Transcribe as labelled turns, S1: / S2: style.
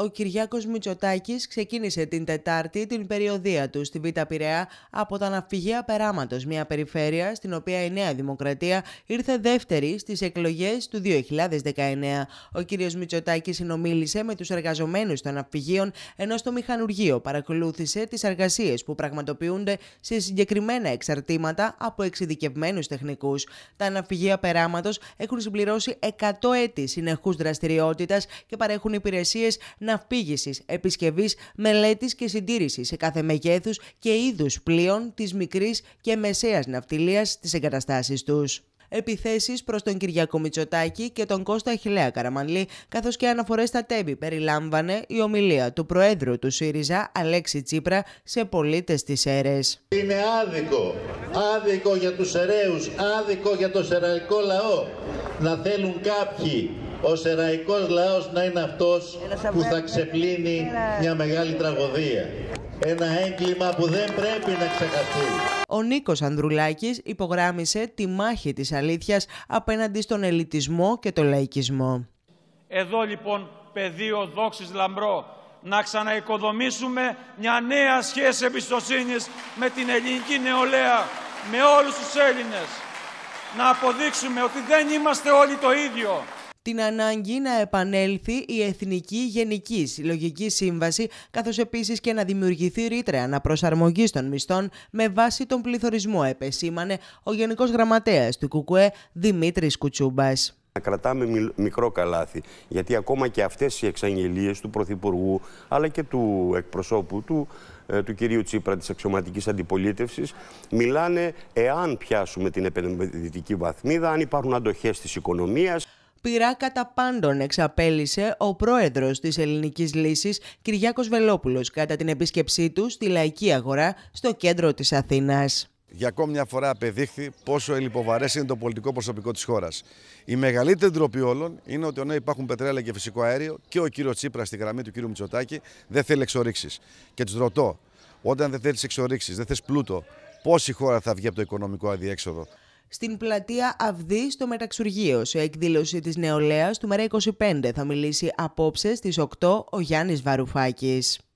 S1: Ο Κυριάκος Μητσοτάκης ξεκίνησε την Τετάρτη την περιοδία του στη Β' Πειραιά από τα ναυπηγεία Περάματος, μια περιφέρεια στην οποία η Νέα Δημοκρατία ήρθε δεύτερη στις εκλογές του 2019. Ο κύριος Μητσοτάκης συνομίλησε με τους εργαζομένους των ναυπηγείων, ενώ στο μηχανουργείο παρακολούθησε τις εργασίες που πραγματοποιούνται σε συγκεκριμένα εξαρτήματα από εξειδικευμένους τεχνικούς. Τα ναυπηγεία Περάματος έχουν συμπληρώσει 100 έτη συνεχούς δραστηριότητας και παρέχουν υπηρεσίες ναυπήγησης, επισκευής, μελέτης και συντήρησης σε κάθε μεγέθους και είδους πλοίων της μικρής και μεσαίας ναυτιλίας στις εγκαταστάσεις τους επιθέσεις προς τον Κυριακό Μητσοτάκη και τον Κώστα Χιλέα Καραμανλή, καθώς και αναφορές στα τέμπη περιλάμβανε η ομιλία του Προέδρου του ΣΥΡΙΖΑ Αλέξη Τσίπρα σε πολίτες της ΕΡΕΣ.
S2: Είναι άδικο, άδικο για τους ΕΡΕΟΥ, άδικο για το σεραϊκό λαό να θέλουν κάποιοι ο σεραϊκός λαός να είναι αυτός που θα ξεπλύνει μια μεγάλη τραγωδία. Ένα έγκλημα που δεν πρέπει να
S1: ξεχαστεί. Ο Νίκος Ανδρουλάκης υπογράμμισε τη μάχη της αλήθειας απέναντι στον ελιτισμό και τον λαϊκισμό.
S3: Εδώ λοιπόν πεδίο δόξης λαμπρό να ξαναοικοδομήσουμε μια νέα σχέση εμπιστοσύνης με την ελληνική νεολαία, με όλους τους Έλληνες. Να αποδείξουμε ότι δεν είμαστε όλοι το ίδιο,
S1: την ανάγκη να επανέλθει η Εθνική Γενική Συλλογική Σύμβαση, καθώς επίσης και να δημιουργηθεί ρήτρα αναπροσαρμογή των μισθών με βάση τον πληθωρισμό, επεσήμανε ο Γενικός Γραμματέας του ΚΚΕ Δημήτρης Κουτσούμπας.
S4: Να κρατάμε μικρό καλάθι, γιατί ακόμα και αυτές οι εξαγγελίες του Πρωθυπουργού, αλλά και του εκπροσώπου του, ε, του κυρίου Τσίπρα της αξιωματικής αντιπολίτευσης μιλάνε εάν πιάσουμε την επενδυτική βαθμίδα, αν υπάρχουν αντοχές της οικονομίας
S1: πυρά κατά πάντων εξαπέλυσε ο πρόεδρος της Ελληνικής Λύσης Κυριάκος Βελόπουλος κατά την επίσκεψή του στη Λαϊκή Αγορά στο κέντρο της Αθήνας.
S5: Για ακόμη μια φορά απεδείχθη πόσο ελληποβαρέ είναι το πολιτικό προσωπικό της χώρας. Η μεγαλύτερη ντροπή όλων είναι ότι ενώ υπάρχουν πετρέλα και φυσικό αέριο και ο κύριος Τσίπρας στη γραμμή του κύριου Μητσοτάκη δεν θέλει εξορίξεις. Και τους ρωτώ, όταν δεν θέλεις εξορίξεις, δεν θες πλούτο, πόση χώρα θα βγει από το οικονομικό αδιέξοδο
S1: στην πλατεία Αυδή στο Μεταξουργείο. Σε εκδήλωση της νεολαίας του ΜΕΡΑ25 θα μιλήσει απόψε στις 8 ο Γιάννης Βαρουφάκης.